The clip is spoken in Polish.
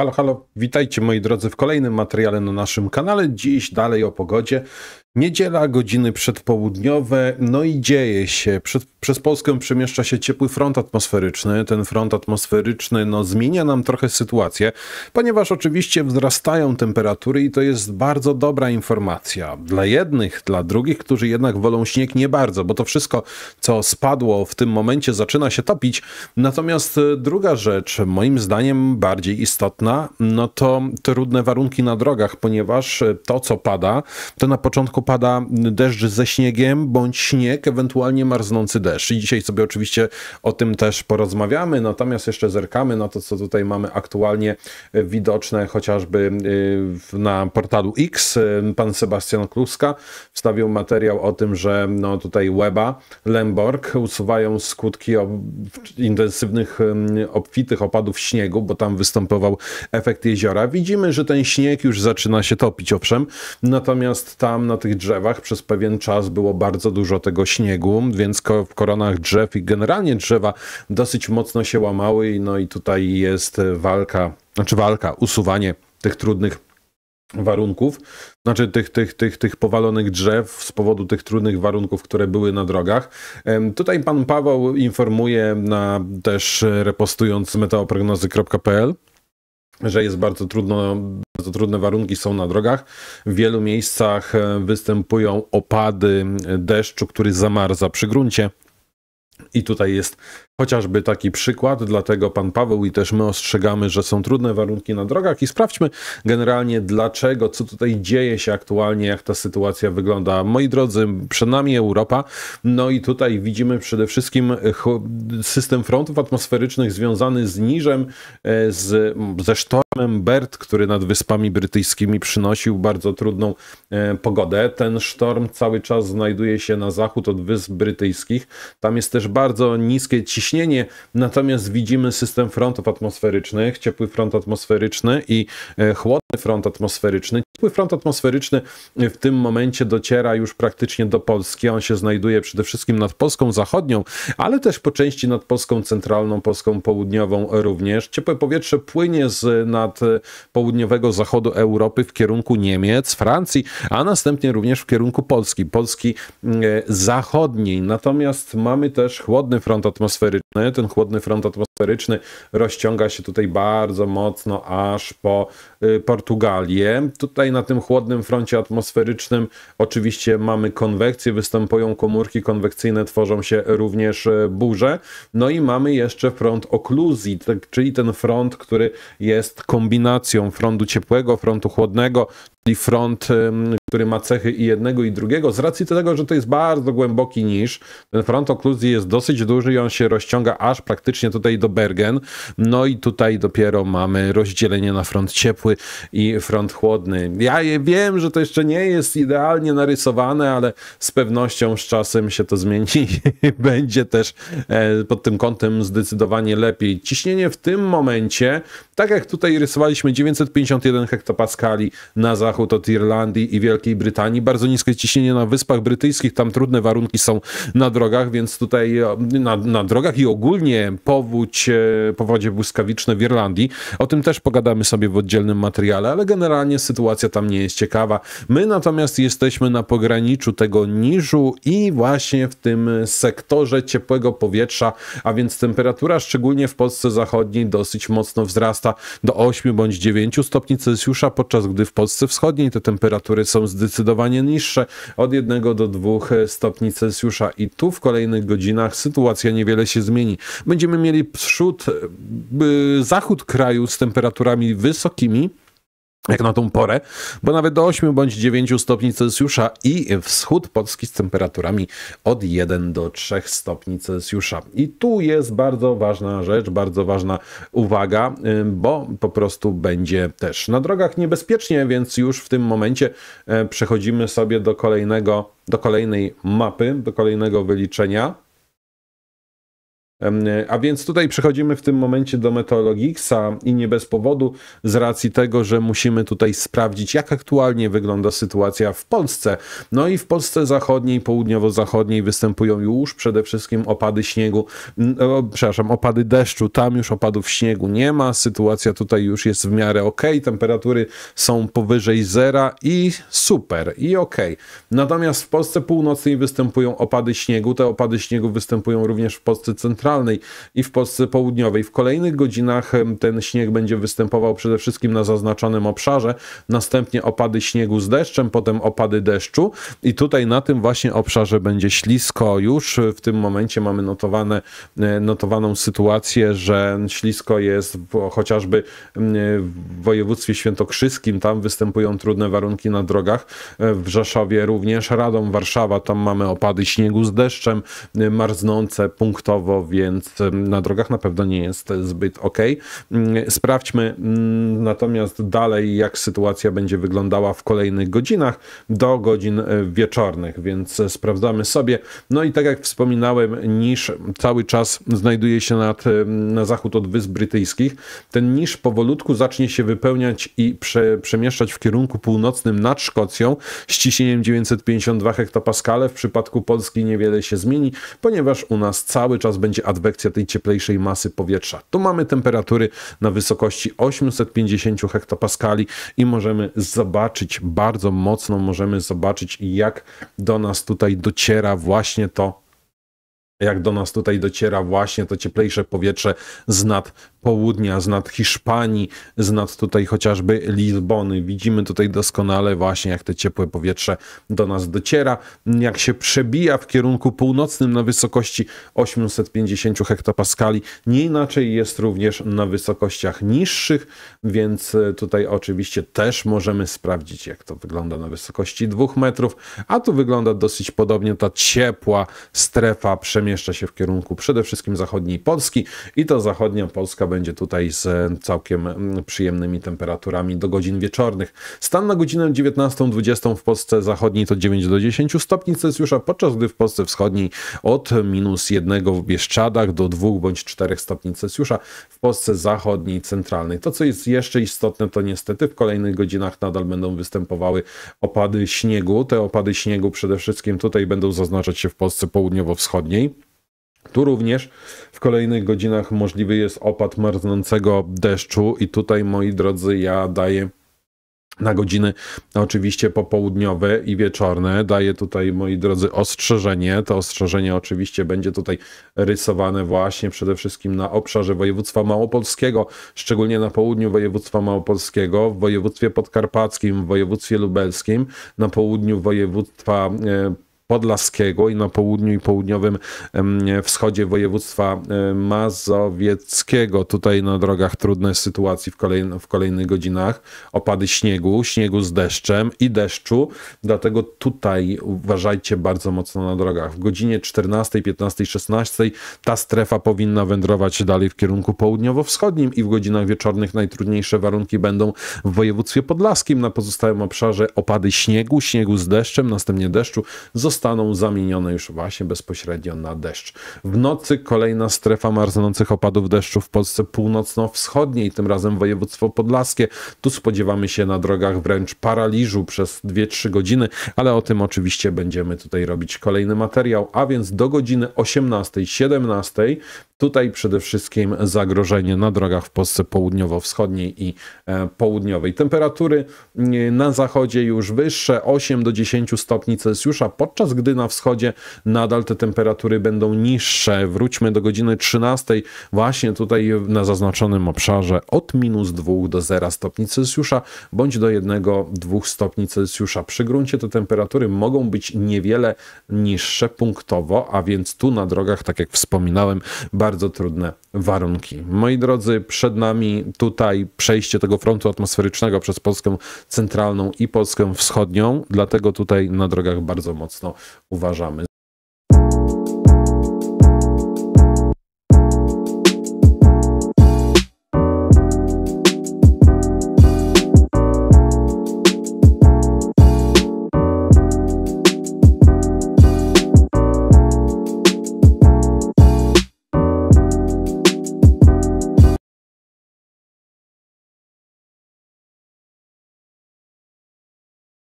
Halo, halo, witajcie moi drodzy w kolejnym materiale na naszym kanale. Dziś dalej o pogodzie. Niedziela, godziny przedpołudniowe, no i dzieje się. Przed, przez Polskę przemieszcza się ciepły front atmosferyczny. Ten front atmosferyczny no, zmienia nam trochę sytuację, ponieważ oczywiście wzrastają temperatury i to jest bardzo dobra informacja. Dla jednych, dla drugich, którzy jednak wolą śnieg nie bardzo, bo to wszystko, co spadło w tym momencie, zaczyna się topić. Natomiast e, druga rzecz, moim zdaniem bardziej istotna, no to trudne warunki na drogach, ponieważ e, to, co pada, to na początku roku pada deszcz ze śniegiem bądź śnieg, ewentualnie marznący deszcz. I dzisiaj sobie oczywiście o tym też porozmawiamy, natomiast jeszcze zerkamy na to, co tutaj mamy aktualnie e, widoczne, chociażby e, na portalu X. E, pan Sebastian Kluska wstawił materiał o tym, że no tutaj Weba, Lemborg usuwają skutki intensywnych, obfitych opadów śniegu, bo tam występował efekt jeziora. Widzimy, że ten śnieg już zaczyna się topić owszem, natomiast tam na tych tych drzewach przez pewien czas było bardzo dużo tego śniegu, więc w koronach drzew i generalnie drzewa dosyć mocno się łamały. No i tutaj jest e, walka, znaczy walka, usuwanie tych trudnych warunków, znaczy tych, tych, tych, tych powalonych drzew z powodu tych trudnych warunków, które były na drogach. Tutaj pan Paweł informuje na, też e, repostując meteoprognozy.pl, że jest bardzo trudno, bardzo trudne warunki są na drogach. W wielu miejscach e, występują opady deszczu, który zamarza przy gruncie. I tutaj jest chociażby taki przykład, dlatego pan Paweł i też my ostrzegamy, że są trudne warunki na drogach i sprawdźmy generalnie dlaczego, co tutaj dzieje się aktualnie, jak ta sytuacja wygląda. Moi drodzy, przed nami Europa, no i tutaj widzimy przede wszystkim e, system frontów atmosferycznych związany z niżem, e, z, ze sztormem Bert, który nad Wyspami Brytyjskimi przynosił bardzo trudną e, pogodę. Ten sztorm cały czas znajduje się na zachód od Wysp Brytyjskich. Tam jest też bardzo niskie ciśnienie ciśnienie, natomiast widzimy system frontów atmosferycznych, ciepły front atmosferyczny i e, chłodny front atmosferyczny. Ciepły front atmosferyczny e, w tym momencie dociera już praktycznie do Polski. On się znajduje przede wszystkim nad Polską Zachodnią, ale też po części nad Polską Centralną, Polską Południową również. Ciepłe powietrze płynie z nad e, południowego zachodu Europy w kierunku Niemiec, Francji, a następnie również w kierunku Polski, Polski zachodniej. Natomiast mamy też chłodny front atmosferyczny atmosferyczny, ten chłodny front atmosferyczny rozciąga się tutaj bardzo mocno aż po y, Portugalię. Tutaj na tym chłodnym froncie atmosferycznym oczywiście mamy konwekcję, występują komórki konwekcyjne, tworzą się również y, burze. No i mamy jeszcze front okluzji, tak, czyli ten front, który jest kombinacją frontu ciepłego, frontu chłodnego, czyli front, który ma cechy i jednego i drugiego, z racji tego, że to jest bardzo głęboki niż. Ten front okluzji jest dosyć duży i on się rozciąga aż praktycznie tutaj do Bergen. No i tutaj dopiero mamy rozdzielenie na front ciepły i front chłodny. Ja wiem, że to jeszcze nie jest idealnie narysowane, ale z pewnością z czasem się to zmieni i będzie też e, pod tym kątem zdecydowanie lepiej. Ciśnienie w tym momencie tak jak tutaj rysowaliśmy 951 hektopaskali na zachód od Irlandii i Wielkiej Brytanii, bardzo niskie ciśnienie na Wyspach Brytyjskich, tam trudne warunki są na drogach, więc tutaj e, na, na drogach i ogólnie powódź, e, powodzie błyskawiczne w Irlandii. O tym też pogadamy sobie w oddzielnym materiale, ale generalnie sytuacja tam nie jest ciekawa. My natomiast jesteśmy na pograniczu tego niżu i właśnie w tym sektorze ciepłego powietrza, a więc temperatura szczególnie w Polsce zachodniej dosyć mocno wzrasta wzrasta do 8 bądź 9 stopni Celsjusza, podczas gdy w Polsce Wschodniej te temperatury są zdecydowanie niższe od 1 do 2 stopni Celsjusza i tu w kolejnych godzinach sytuacja niewiele się zmieni. Będziemy mieli przód, y, zachód kraju z temperaturami wysokimi, jak na tą porę, bo nawet do 8 bądź 9 stopni Celsjusza i wschód Polski z temperaturami od 1 do 3 stopni Celsjusza. I tu jest bardzo ważna rzecz, bardzo ważna uwaga, bo po prostu będzie też na drogach niebezpiecznie, więc już w tym momencie e, przechodzimy sobie do kolejnego, do kolejnej mapy, do kolejnego wyliczenia. A więc tutaj przechodzimy w tym momencie do Meteorologixa i nie bez powodu, z racji tego, że musimy tutaj sprawdzić, jak aktualnie wygląda sytuacja w Polsce. No i w Polsce zachodniej, południowo-zachodniej występują już przede wszystkim opady śniegu, o, przepraszam, opady deszczu. Tam już opadów śniegu nie ma, sytuacja tutaj już jest w miarę ok, temperatury są powyżej zera i super, i ok. Natomiast w Polsce północnej występują opady śniegu, te opady śniegu występują również w Polsce centralnej centralnej i w Polsce południowej. W kolejnych godzinach ten śnieg będzie występował przede wszystkim na zaznaczonym obszarze, następnie opady śniegu z deszczem, potem opady deszczu i tutaj na tym właśnie obszarze będzie ślisko. Już w tym momencie mamy notowane, e, notowaną sytuację, że ślisko jest chociażby w województwie świętokrzyskim, tam występują trudne warunki na drogach, e, w Rzeszowie również, Radom, Warszawa, tam mamy opady śniegu z deszczem, e, marznące punktowo w więc na drogach na pewno nie jest zbyt ok. Mm, sprawdźmy mm, natomiast dalej, jak sytuacja będzie wyglądała w kolejnych godzinach do godzin e, wieczornych, więc e, sprawdzamy sobie. No i tak jak wspominałem, niż cały czas znajduje się nad, na zachód od Wysp Brytyjskich. Ten niż powolutku zacznie się wypełniać i prze, przemieszczać w kierunku północnym nad Szkocją z ciśnieniem 952 hektopaskale. W przypadku Polski niewiele się zmieni, ponieważ u nas cały czas będzie adwekcja tej cieplejszej masy powietrza. Tu mamy temperatury na wysokości 850 hektopaskali i możemy zobaczyć, bardzo mocno możemy zobaczyć, jak do nas tutaj dociera właśnie to jak do nas tutaj dociera właśnie to cieplejsze powietrze z nad południa, z nad Hiszpanii, z nad tutaj chociażby Lizbony. Widzimy tutaj doskonale właśnie, jak to ciepłe powietrze do nas dociera, jak się przebija w kierunku północnym na wysokości 850 hektopaskali. Nie inaczej jest również na wysokościach niższych, więc e, tutaj oczywiście też możemy sprawdzić, jak to wygląda na wysokości 2 metrów, a tu wygląda dosyć podobnie. Ta ciepła strefa przemieszcza się w kierunku przede wszystkim zachodniej Polski i to zachodnia Polska będzie tutaj z całkiem przyjemnymi temperaturami do godzin wieczornych. Stan na godzinę 19:20 w Polsce zachodniej to 9 do 10 stopni Celsjusza, podczas gdy w Polsce wschodniej od minus 1 w Bieszczadach do 2 bądź 4 stopni Celsjusza, w Polsce zachodniej, centralnej. To, co jest jeszcze istotne, to niestety w kolejnych godzinach nadal będą występowały opady śniegu. Te opady śniegu przede wszystkim tutaj będą zaznaczać się w Polsce południowo-wschodniej. Tu również w kolejnych godzinach możliwy jest opad marznącego deszczu i tutaj moi drodzy ja daję na godziny oczywiście popołudniowe i wieczorne. Daję tutaj, moi drodzy, ostrzeżenie. To ostrzeżenie oczywiście będzie tutaj rysowane właśnie przede wszystkim na obszarze województwa małopolskiego, szczególnie na południu województwa małopolskiego, w województwie podkarpackim, w województwie lubelskim, na południu województwa e, Podlaskiego i na południu i południowym wschodzie województwa mazowieckiego. Tutaj na drogach trudne sytuacje w, w kolejnych godzinach. Opady śniegu, śniegu z deszczem i deszczu, dlatego tutaj uważajcie bardzo mocno na drogach. W godzinie 14, 15, 16 ta strefa powinna wędrować dalej w kierunku południowo-wschodnim i w godzinach wieczornych najtrudniejsze warunki będą w województwie podlaskim. Na pozostałym obszarze opady śniegu, śniegu z deszczem, następnie deszczu zostaną zamienione już właśnie bezpośrednio na deszcz. W nocy kolejna strefa marznących opadów deszczu w Polsce północno-wschodniej, tym razem województwo podlaskie. Tu spodziewamy się na drogach wręcz paraliżu przez 2-3 godziny, ale o tym oczywiście będziemy tutaj robić kolejny materiał, a więc do godziny 18:17 Tutaj przede wszystkim zagrożenie na drogach w Polsce południowo-wschodniej i e, południowej. Temperatury e, na zachodzie już wyższe, 8 do 10 stopni Celsjusza, podczas gdy na wschodzie nadal te temperatury będą niższe. Wróćmy do godziny 13, właśnie tutaj na zaznaczonym obszarze od minus 2 do 0 stopni Celsjusza, bądź do 1-2 stopni Celsjusza. Przy gruncie te temperatury mogą być niewiele niższe punktowo, a więc tu na drogach, tak jak wspominałem, bardzo bardzo trudne warunki. Moi drodzy, przed nami tutaj przejście tego frontu atmosferycznego przez Polskę centralną i Polskę wschodnią, dlatego tutaj na drogach bardzo mocno uważamy.